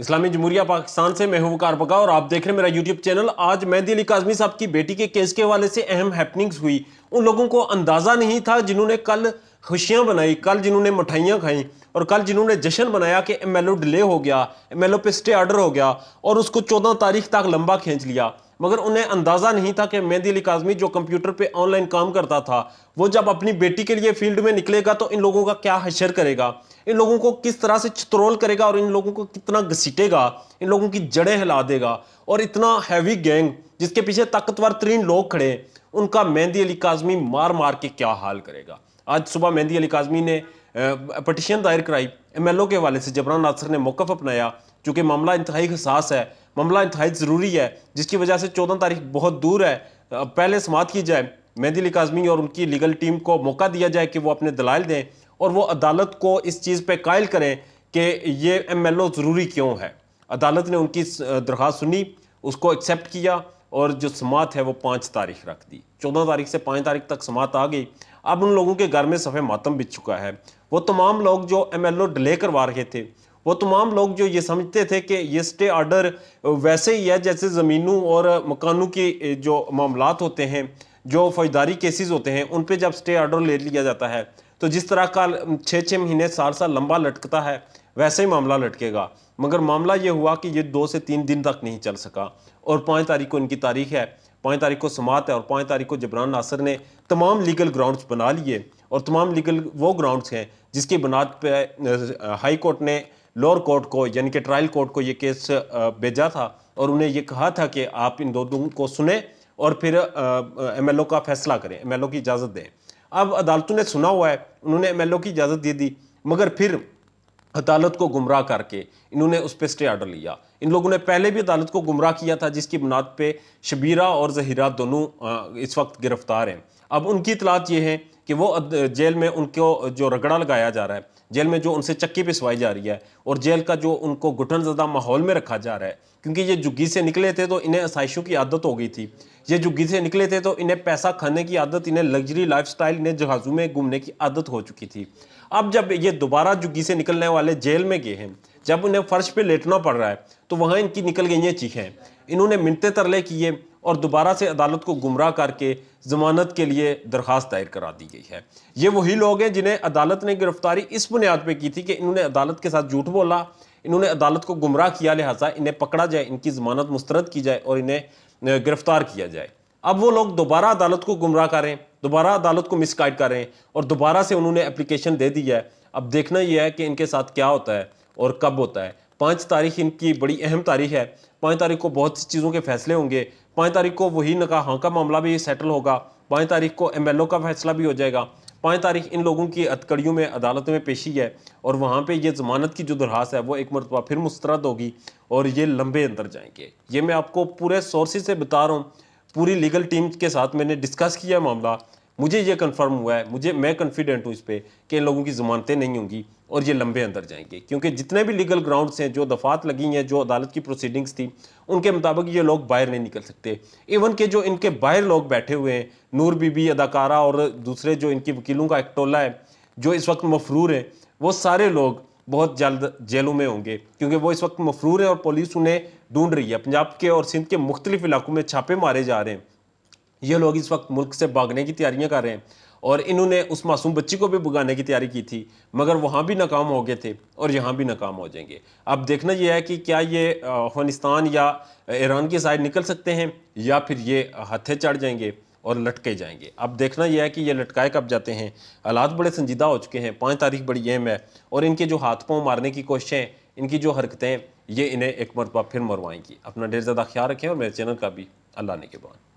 इस्लामी जमहूरिया पाकिस्तान से मैं हूं वकार बगा और आप देख रहे हैं मेरा यूट्यूब चैनल आज मेहदी अली काजमी साहब की बेटी के केस के हवाले से अहम हैपनिंग्स हुई उन लोगों को अंदाज़ा नहीं था जिन्होंने कल खुशियाँ बनाई कल जिन्होंने मिठाइयाँ खाई और कल जिन्होंने जश्न बनाया कि एम डिले हो गया एम एल पे स्टे आर्डर हो गया और उसको चौदह तारीख तक लंबा खींच लिया मगर उन्हें अंदाज़ा नहीं था कि मेहदी अली काजमी जो कंप्यूटर पर ऑनलाइन काम करता था वो जब अपनी बेटी के लिए फील्ड में निकलेगा तो इन लोगों का क्या हशर करेगा इन लोगों को किस तरह से छतरोल करेगा और इन लोगों को कितना घसीटेगा इन लोगों की जड़ें हिला देगा और इतना हैवी गैंग जिसके पीछे ताकतवर तरीन लोग खड़े उनका मेहंदी अली काजमी मार मार के क्या हाल करेगा आज सुबह मेहंदी अली काजमी ने पटिशन दायर कराई एम एल ओ के हवाले से जबरान नासर ने मौकफ अपनाया चूँकि मामला इंतहाई हसास है मामला इंतहाई ज़रूरी है जिसकी वजह से चौदह तारीख बहुत दूर है पहले समात की जाए मेहंदी अली काजमी और उनकी लीगल टीम को मौका दिया जाए कि वो अपने दलाल दें और वो अदालत को इस चीज़ पे कायल करें कि ये एम एल ओ ज़रूरी क्यों है अदालत ने उनकी दरख्वास्त सुनी उसको एक्सेप्ट किया और जो समात है वो पाँच तारीख रख दी चौदह तारीख से पाँच तारीख तक समात आ गई अब उन लोगों के घर में सफ़े मातम बिछ चुका है वो तमाम लोग जो एम एल ओ डिले करवा रहे थे वो तमाम लोग जो ये समझते थे कि ये स्टे आर्डर वैसे ही है जैसे ज़मीनों और मकानों के जो मामलात होते हैं जो फौजदारी केसेस होते हैं उन पर जब स्टे आर्डर ले लिया जाता है तो जिस तरह का छः छः महीने साल साल लंबा लटकता है वैसे ही मामला लटकेगा मगर मामला ये हुआ कि ये दो से तीन दिन तक नहीं चल सका और पाँच तारीख को इनकी तारीख है पाँच तारीख को समात है और पाँच तारीख को जबरान नासर ने तमाम लीगल ग्राउंड्स बना लिए और तमाम लीगल वो ग्राउंड्स हैं जिसकी बुनियाद पर हाई कोर्ट ने लोअर कोर्ट को यानी कि ट्रायल कोर्ट को ये केस भेजा था और उन्हें ये कहा था कि आप इन दोनों को सुने और फिर एम एल ओ का फैसला करें एम एल ओ की इजाज़त दें अब अदालतों ने सुना हुआ है उन्होंने एम की इजाज़त दे दी मगर फिर अदालत को गुमराह करके इन्होंने उस पर स्टे आर्डर लिया इन लोगों ने पहले भी अदालत को गुमराह किया था जिसकी बुनियाद पे शबीरा और जहीरा दोनों इस वक्त गिरफ्तार हैं अब उनकी इतलात ये है कि वो जेल में उनको जो रगड़ा लगाया जा रहा है जेल में जो उनसे चक्की पिसवाई जा रही है और जेल का जो उनको घुटन ज़दा माहौल में रखा जा रहा है क्योंकि ये जुग्गी से निकले थे तो इन्हें आसाइशों की आदत हो गई थी ये जुग्गी से निकले थे तो इन्हें पैसा खाने की आदत इन्हें लग्जरी लाइफस्टाइल इन्हें जहाज़ों में घूमने की आदत हो चुकी थी अब जब ये दोबारा जुग्गी से निकलने वाले जेल में गए हैं जब उन्हें फर्श पर लेटना पड़ रहा है तो वहाँ इनकी निकल गई हैं चीखें इन्होंने मिनते तरले किए और दोबारा से अदालत को गुमराह करके ज़मानत के लिए दरख्वास्त दायर करा दी गई है ये वही लोग हैं जिन्हें अदालत ने गिरफ्तारी इस बुनियाद पर की थी कि इन्होंने अदालत के साथ झूठ बोला इन्होंने अदालत को गुमराह किया लिहाजा इन्हें पकड़ा जाए इनकी ज़मानत मुस्तरद की जाए और इन्हें गिरफ्तार किया जाए अब वो लोग दोबारा अदालत को गुमराह करें दोबारा अदालत को मिस गाइड करें और दोबारा से उन्होंने एप्लीकेशन दे दी है अब देखना यह है कि इनके साथ क्या होता है और कब होता है पाँच तारीख इनकी बड़ी अहम तारीख है पाँच तारीख को बहुत सी चीज़ों के फैसले होंगे पाँच तारीख को वही नका हाँ का मामला भी सेटल होगा पाँच तारीख को एम का फैसला भी हो जाएगा पाँच तारीख इन लोगों की अतकड़ियों में अदालत में पेशी है और वहाँ पे ये जमानत की जो दरहास है वो एक मरतबा फिर मुस्तरद होगी और ये लंबे अंदर जाएंगे ये मैं आपको पूरे सोर्सेज से बता रहा हूँ पूरी लीगल टीम के साथ मैंने डिस्कस किया मामला मुझे ये कंफर्म हुआ है मुझे मैं कॉन्फिडेंट हूँ इस पर कि इन लोगों की ज़मानतें नहीं होंगी और ये लंबे अंदर जाएंगे क्योंकि जितने भी लीगल ग्राउंड्स हैं जो दफात लगी हैं जो अदालत की प्रोसीडिंग्स थी उनके मुताबिक ये लोग बाहर नहीं निकल सकते इवन के जो इनके बाहर लोग बैठे हुए हैं नूर बीबी अदाकारा और दूसरे जो इनकी वकीलों का एक्टोला है जो इस वक्त मफरूर हैं वो सारे लोग बहुत जल्द जेलों में होंगे क्योंकि वो इस वक्त मफरूर हैं और पुलिस उन्हें ढूंढ रही है पंजाब के और सिंध के मुख्तलिफ इलाकों में छापे मारे जा रहे हैं ये लोग इस वक्त मुल्क से भागने की तैयारियाँ कर रहे हैं और इन्होंने उस मासूम बच्ची को भी भगाने की तैयारी की थी मगर वहाँ भी नाकाम हो गए थे और यहाँ भी नाकाम हो जाएंगे अब देखना यह है कि क्या ये अफगानिस्तान या ईरान की साइड निकल सकते हैं या फिर ये हथे चढ़ जाएंगे और लटके जाएंगे अब देखना यह है कि ये लटकाए कब जाते हैं हालात बड़े संजीदा हो चुके हैं पाँच तारीख बड़ी अहम है और इनके जो हाथ पाँव मारने की कोशिशें इनकी जो हरकतें ये इन्हें एक मरतबा फिर मरवाएंगी अपना ढेर ज़्यादा ख्याल रखें और मेरे चैनल का भी अल्लाह ने के बाद